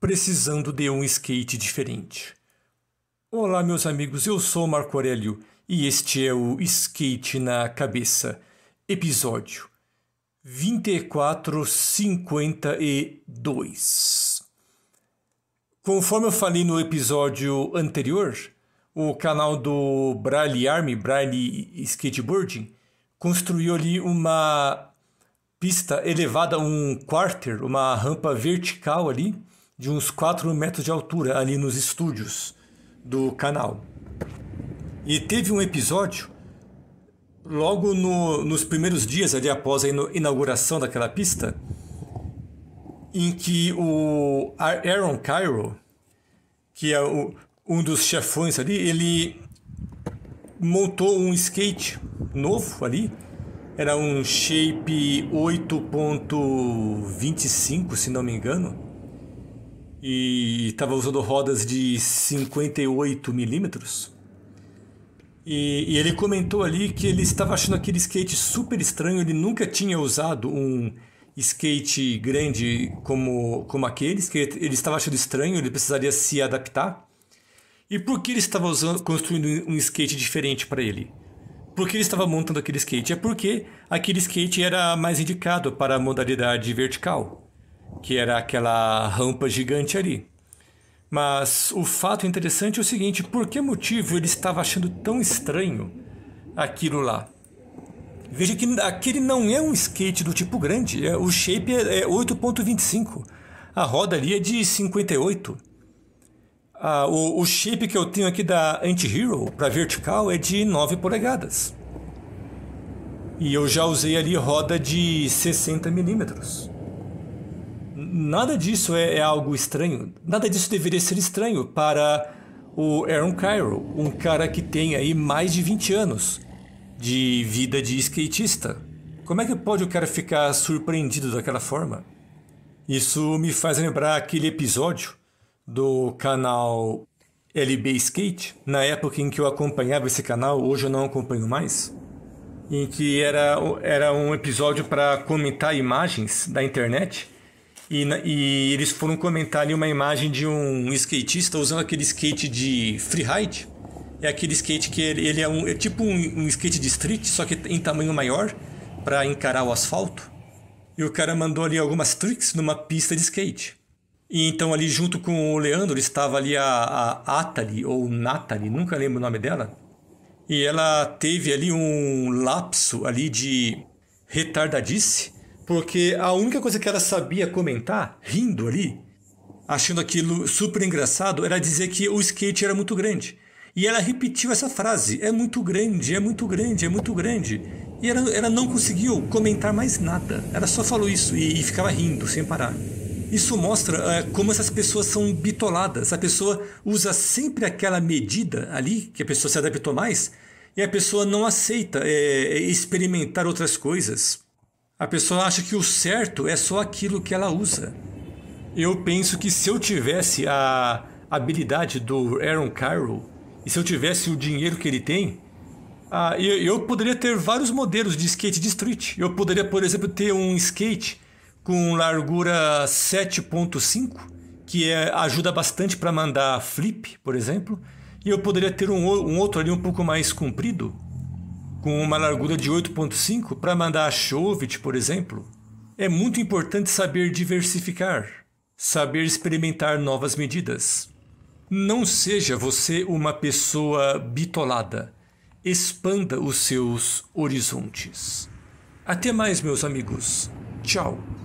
precisando de um skate diferente. Olá, meus amigos, eu sou Marco Aurélio e este é o Skate na Cabeça, episódio 2452. Conforme eu falei no episódio anterior, o canal do Braille Army, Braille Skateboarding, construiu ali uma pista elevada, um quarter, uma rampa vertical ali, de uns 4 metros de altura ali nos estúdios do canal. E teve um episódio logo no, nos primeiros dias ali após a inauguração daquela pista em que o Aaron Cairo, que é o, um dos chefões ali, ele montou um skate novo ali. Era um Shape 8.25, se não me engano e estava usando rodas de 58 milímetros. E, e, ele comentou ali que ele estava achando aquele skate super estranho, ele nunca tinha usado um skate grande como, como aqueles, que ele estava achando estranho, ele precisaria se adaptar. E por que ele estava usando, construindo um skate diferente para ele? Por que ele estava montando aquele skate? É porque aquele skate era mais indicado para a modalidade vertical, que era aquela rampa gigante ali. Mas o fato interessante é o seguinte: por que motivo ele estava achando tão estranho aquilo lá? Veja que aquele não é um skate do tipo grande, é, o shape é 8,25, é a roda ali é de 58. Ah, o, o shape que eu tenho aqui da Anti-Hero para vertical é de 9 polegadas. E eu já usei ali roda de 60 milímetros nada disso é, é algo estranho. Nada disso deveria ser estranho para o Aaron Cairo, um cara que tem aí mais de 20 anos de vida de skatista. Como é que pode o cara ficar surpreendido daquela forma? Isso me faz lembrar aquele episódio do canal LB Skate, na época em que eu acompanhava esse canal, hoje eu não acompanho mais, em que era, era um episódio para comentar imagens da internet e, e, eles foram comentar ali uma imagem de um skatista usando aquele skate de freeride. É aquele skate que ele, ele é, um, é tipo um, um, skate de street, só que em tamanho maior para encarar o asfalto. E o cara mandou ali algumas tricks numa pista de skate. E então ali junto com o Leandro estava ali a, a Atali ou Nathalie, nunca lembro o nome dela. E ela teve ali um lapso ali de retardadice porque a única coisa que ela sabia comentar, rindo ali, achando aquilo super engraçado, era dizer que o skate era muito grande. E ela repetiu essa frase: é muito grande, é muito grande, é muito grande. E ela, ela não conseguiu comentar mais nada. Ela só falou isso e, e ficava rindo sem parar. Isso mostra é, como essas pessoas são bitoladas. A pessoa usa sempre aquela medida ali, que a pessoa se adaptou mais, e a pessoa não aceita é, experimentar outras coisas. A pessoa acha que o certo é só aquilo que ela usa. Eu penso que se eu tivesse a habilidade do Aaron Cairo e se eu tivesse o dinheiro que ele tem, ah, eu, eu, poderia ter vários modelos de skate de street. Eu poderia, por exemplo, ter um skate com largura 7.5, que é, ajuda bastante para mandar flip, por exemplo. E eu poderia ter um, um outro ali um pouco mais comprido, com uma largura de 8,5 para mandar a Chovit, por exemplo, é muito importante saber diversificar, saber experimentar novas medidas. Não seja você uma pessoa bitolada. Expanda os seus horizontes. Até mais, meus amigos. Tchau.